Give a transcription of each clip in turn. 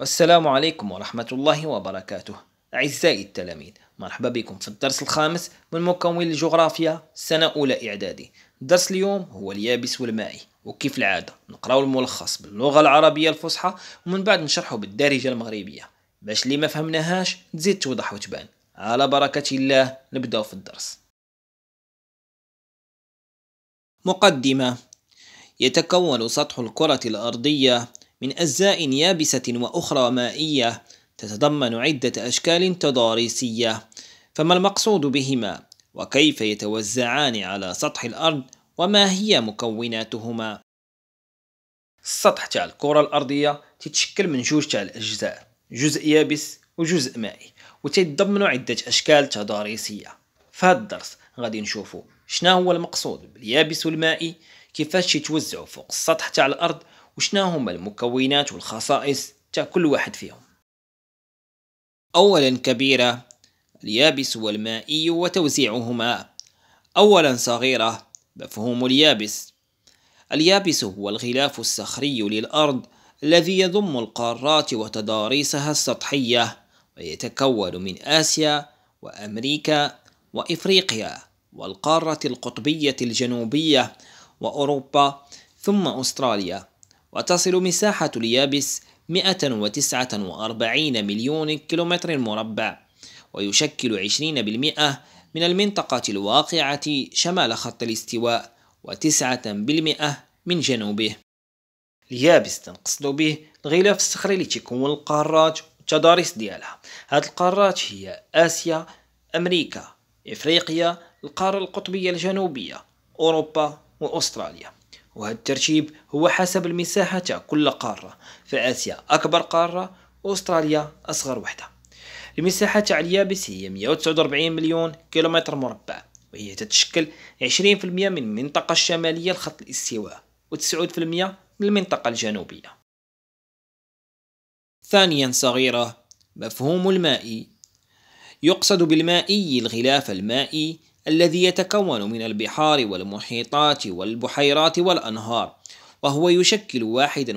السلام عليكم ورحمة الله وبركاته أعزائي التلاميذ مرحبا بكم في الدرس الخامس من مكون الجغرافيا سنة أولى إعدادي درس اليوم هو اليابس والمائي وكيف العادة نقراو الملخص باللغة العربية الفصحى ومن بعد نشرحه بالدارجة المغربية باش اللي ما فهمناهاش تزيد توضح وتبان على بركة الله نبداو في الدرس مقدمة يتكون سطح الكرة الأرضية من أجزاء يابسة وأخرى مائية تتضمن عدة أشكال تضاريسية فما المقصود بهما وكيف يتوزعان على سطح الأرض وما هي مكوناتهما السطح تاع الكرة الأرضية تتشكل من جوج تاع الأجزاء جزء يابس وجزء مائي وتتضمن عدة أشكال تضاريسية في هذا الدرس غادي نشوفو شنا هو المقصود باليابس والمائي كيفاش يتوزعوا فوق السطح تاع الأرض وشنو هما المكونات والخصائص تاع كل واحد فيهم أولا كبيرة اليابس والمائي وتوزيعهما أولا صغيرة مفهوم اليابس اليابس هو الغلاف الصخري للأرض الذي يضم القارات وتضاريسها السطحية ويتكون من آسيا وأمريكا وإفريقيا والقارة القطبية الجنوبية وأوروبا ثم أستراليا وتصل مساحة اليابس 149 مليون كيلومتر مربع ويشكل 20% من المنطقة الواقعة شمال خط الاستواء و9% من جنوبه اليابس تنقصد به الغلاف الصخري اللي تيكون القارات والتضاريس ديالها هاد القارات هي آسيا أمريكا إفريقيا القارة القطبية الجنوبية أوروبا وأستراليا وهالترتيب هو حسب المساحة تاع كل قارة فآسيا أكبر قارة وأستراليا أصغر وحدة المساحة تاع اليابس هي 149 مليون كيلومتر مربع وهي تتشكل 20% من المنطقة الشمالية لخط الاستواء و9% من المنطقة الجنوبية ثانيا صغيرة مفهوم المائي يقصد بالمائي الغلاف المائي الذي يتكون من البحار والمحيطات والبحيرات والأنهار وهو يشكل 71%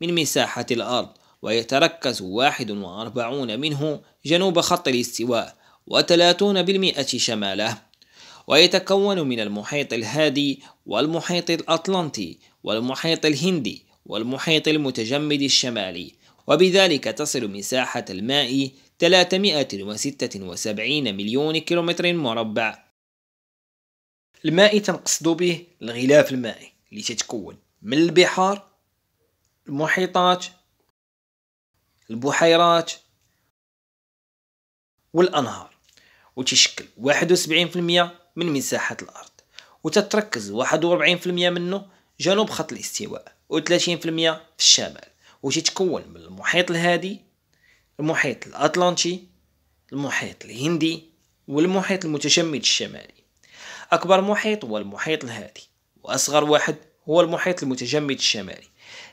من مساحة الأرض ويتركز 41 منه جنوب خط الاستواء و30% شماله ويتكون من المحيط الهادي والمحيط الأطلنطي والمحيط الهندي والمحيط المتجمد الشمالي وبذلك تصل مساحة الماء 376 مليون كيلومتر مربع الماء تنقصد به الغلاف المائي اللي تتكون من البحار المحيطات البحيرات والأنهار وتشكل 71% من مساحة الأرض وتتركز 41% منه جنوب خط الاستواء و30% في الشمال وتتكون من المحيط الهادي المحيط الأطلنطي المحيط الهندي والمحيط المتجمد الشمالي أكبر محيط هو المحيط الهادي وأصغر واحد هو المحيط المتجمد الشمالي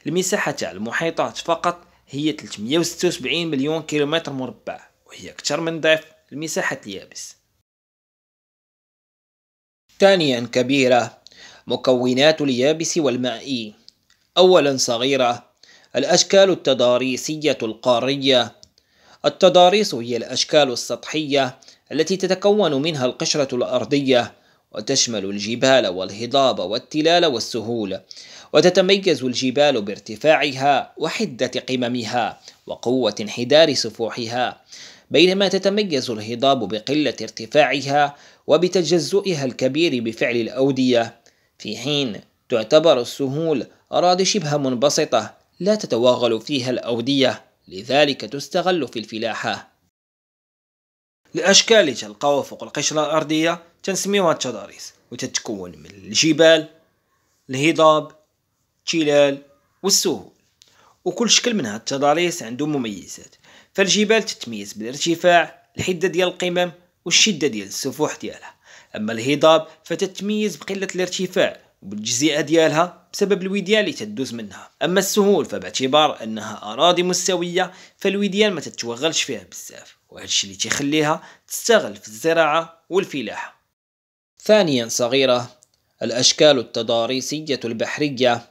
المساحة تاع المحيطات فقط هي 376 مليون كيلومتر مربع وهي أكثر من ضعف المساحة اليابس ثانيا كبيرة مكونات اليابس والمائي أولا صغيرة الأشكال التضاريسية القارية التضاريس هي الأشكال السطحية التي تتكون منها القشرة الأرضية وتشمل الجبال والهضاب والتلال والسهول وتتميز الجبال بارتفاعها وحدة قممها وقوة انحدار سفوحها بينما تتميز الهضاب بقلة ارتفاعها وبتجزؤها الكبير بفعل الأودية في حين تعتبر السهول أراضي شبه منبسطة لا تتواغل فيها الأودية لذلك تستغل في الفلاحة لأشكال تلقاها فوق القشرة الأرضية تنسميها التضاريس وتتكون من الجبال الهضاب التلال والسهول وكل شكل من هاد التضاريس عنده مميزات فالجبال تتميز بالارتفاع الحدة ديال القمم والشدة ديال السفوح ديالها أما الهضاب فتتميز بقلة الارتفاع وبالجزيئة ديالها بسبب الوديان اللي تدوز منها أما السهول فباعتبار أنها أراضي مستوية فالوديان ما تتوغلش فيها بزاف وهذا الشيء اللي تيخليها تستغل في الزراعة والفلاحة ثانيا صغيرة الأشكال التضاريسية البحرية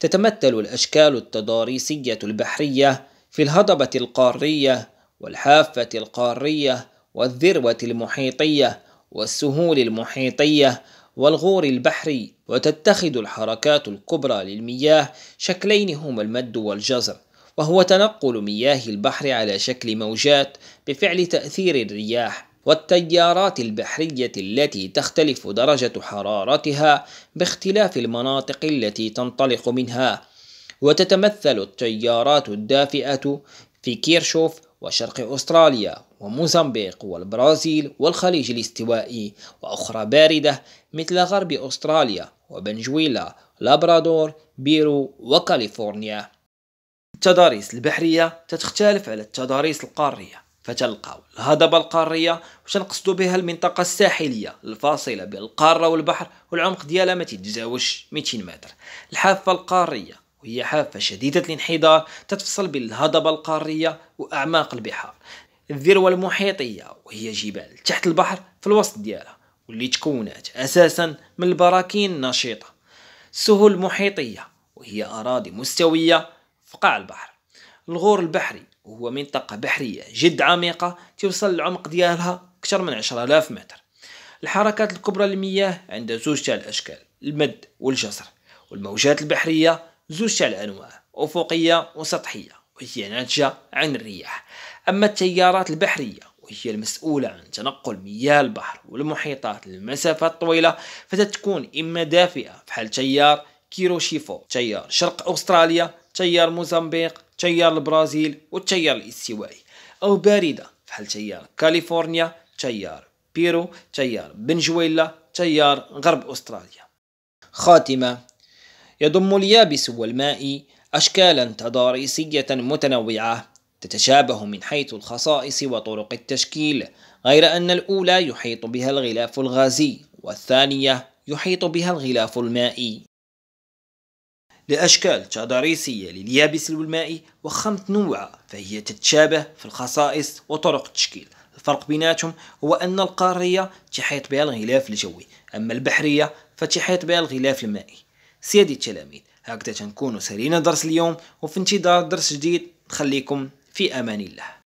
تتمثل الأشكال التضاريسية البحرية في الهضبة القارية والحافة القارية والذروة المحيطية والسهول المحيطية والغور البحري وتتخذ الحركات الكبرى للمياه شكلين هما المد والجزر وهو تنقل مياه البحر على شكل موجات بفعل تأثير الرياح والتيارات البحرية التي تختلف درجة حرارتها باختلاف المناطق التي تنطلق منها وتتمثل التيارات الدافئة في كيرشوف وشرق أستراليا وموزمبيق والبرازيل والخليج الاستوائي وأخرى باردة مثل غرب أستراليا وبنجويلا لابرادور بيرو وكاليفورنيا التضاريس البحرية تتختلف على التضاريس القارية فتلقى الهضبة القارية وش نقصد بها المنطقة الساحلية الفاصلة بين القارة والبحر والعمق ديالها ما تتجاوزش 200 متر الحافة القارية وهي حافة شديدة الانحدار تتفصل بالهضبة القارية وأعماق البحار الذروة المحيطية وهي جبال تحت البحر في الوسط ديالها واللي تكونت أساسا من البراكين النشيطة السهول المحيطية وهي أراضي مستوية في قاع البحر الغور البحري وهو منطقة بحرية جد عميقة توصل العمق ديالها أكثر من 10000 متر الحركات الكبرى للمياه عندها زوج تاع الأشكال المد والجزر والموجات البحرية زوج الأنواع أفقية وسطحية وهي ناتجة عن الرياح أما التيارات البحرية وهي المسؤولة عن تنقل مياه البحر والمحيطات لمسافات طويلة فتتكون إما دافئة بحال تيار كيروشيفو تيار شرق أستراليا تيار موزمبيق تيار البرازيل والتيار الاستوائي أو باردة بحال تيار كاليفورنيا تيار بيرو تيار بنجويلا تيار غرب أستراليا خاتمة يضم اليابس والماء أشكالا تضاريسية متنوعة تتشابه من حيث الخصائص وطرق التشكيل غير أن الأولى يحيط بها الغلاف الغازي والثانية يحيط بها الغلاف المائي لأشكال تضاريسية لليابس والمائي وخمت نوع فهي تتشابه في الخصائص وطرق التشكيل الفرق بيناتهم هو أن القارية تحيط بها الغلاف الجوي أما البحرية فتحيط بها الغلاف المائي سيادي التلاميذ هكذا تنكونوا سرينا درس اليوم وفي انتظار درس جديد نخليكم في امان الله